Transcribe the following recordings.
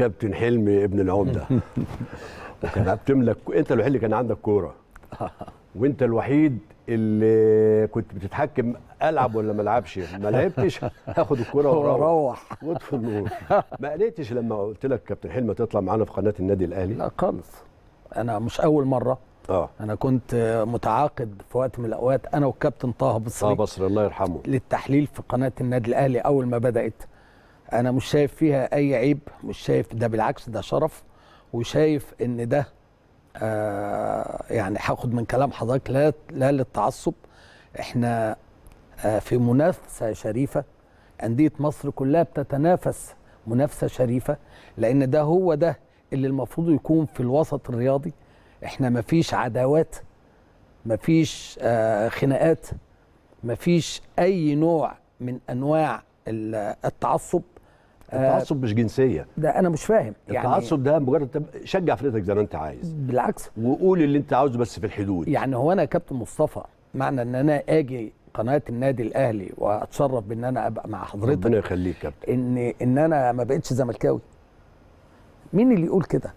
كابتن حلمي ابن العمده وكان بتملك انت الوحيد اللي كان عندك كوره وانت الوحيد اللي كنت بتتحكم العب ولا ما العبش ما لعبتش هاخد الكوره واروح واطفي النور ما قلقتش لما قلت لك كابتن حلمي تطلع معانا في قناه النادي الاهلي لا خالص انا مش اول مره اه انا كنت متعاقد في وقت من الاوقات انا والكابتن طه بصري طه بصري الله يرحمه للتحليل في قناه النادي الاهلي اول ما بدات انا مش شايف فيها اي عيب مش شايف ده بالعكس ده شرف وشايف ان ده آه يعني هاخد من كلام حضرتك لا لا للتعصب احنا آه في منافسه شريفه انديه مصر كلها بتتنافس منافسه شريفه لان ده هو ده اللي المفروض يكون في الوسط الرياضي احنا مفيش عداوات مفيش آه خناقات مفيش اي نوع من انواع التعصب آه، التعصب مش جنسيه ده انا مش فاهم يعني التعصب ده مجرد شجع فرقتك زي ما انت عايز بالعكس وقول اللي انت عاوزه بس في الحدود يعني هو انا يا كابتن مصطفى معنى ان انا اجي قناه النادي الاهلي واتشرف بان انا ابقى مع حضرتك ربنا يخليك كابتن ان ان انا ما بقتش زملكاوي مين اللي يقول كده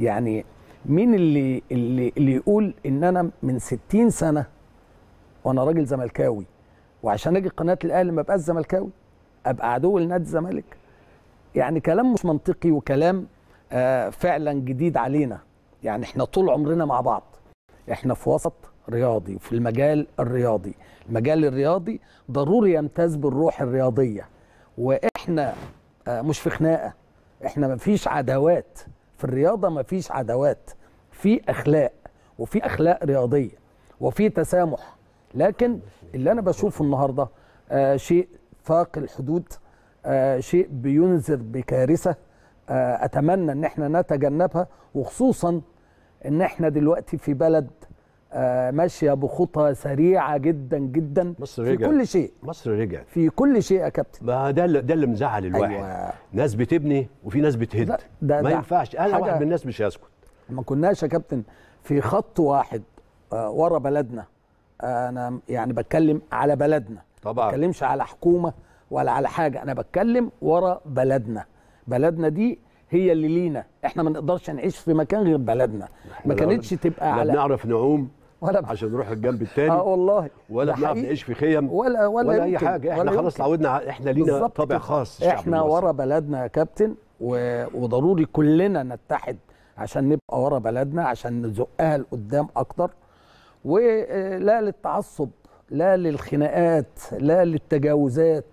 يعني مين اللي اللي اللي يقول ان انا من 60 سنه وانا راجل زملكاوي وعشان اجي قناه الاهلي ما ابقاش زملكاوي ابقى عدو لنادي الزمالك يعني كلام مش منطقي وكلام آه، فعلا جديد علينا يعني احنا طول عمرنا مع بعض احنا في وسط رياضي وفي المجال الرياضي المجال الرياضي ضروري يمتاز بالروح الرياضية واحنا آه، مش في خناقة احنا مفيش عداوات في الرياضة مفيش عداوات في أخلاق وفي أخلاق رياضية وفي تسامح لكن اللي أنا بشوفه النهاردة آه، شيء فاق الحدود آه، شيء بينذر بكارثه آه، اتمنى ان احنا نتجنبها وخصوصا ان احنا دلوقتي في بلد آه، ماشيه بخطى سريعه جدا جدا مصر في كل شيء مصر رجع في كل شيء يا كابتن ما ده اللي ده اللي مزعل الواحد أيوة. ناس بتبني وفي ناس بتهد ده ده ما ده ينفعش اي واحد من الناس مش هيسكت ما كناش يا كابتن في خط واحد ورا بلدنا انا يعني بتكلم على بلدنا طبعا ما بتكلمش على حكومه ولا على حاجه انا بتكلم ورا بلدنا بلدنا دي هي اللي لينا احنا ما نقدرش نعيش في مكان غير بلدنا ما كانتش تبقى لا على بنعرف نعوم ولا ب... عشان نروح الجنب الثاني اه والله ولا بنعرف نعيش في خيم ولا ولا, ولا اي حاجه احنا خلاص تعودنا احنا لينا طابع خاص احنا ورا بلدنا يا كابتن و... وضروري كلنا نتحد عشان نبقى ورا بلدنا عشان نزقها لقدام اكتر ولا آه، للتعصب لا للخناقات لا للتجاوزات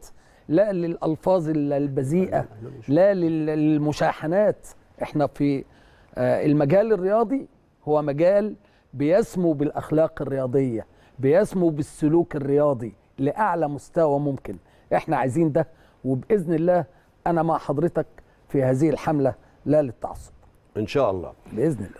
لا للألفاظ البذيئة لا للمشاحنات احنا في آه، المجال الرياضي هو مجال بيسمو بالأخلاق الرياضية بيسمو بالسلوك الرياضي لأعلى مستوى ممكن احنا عايزين ده وبإذن الله أنا مع حضرتك في هذه الحملة لا للتعصب إن شاء الله بإذن الله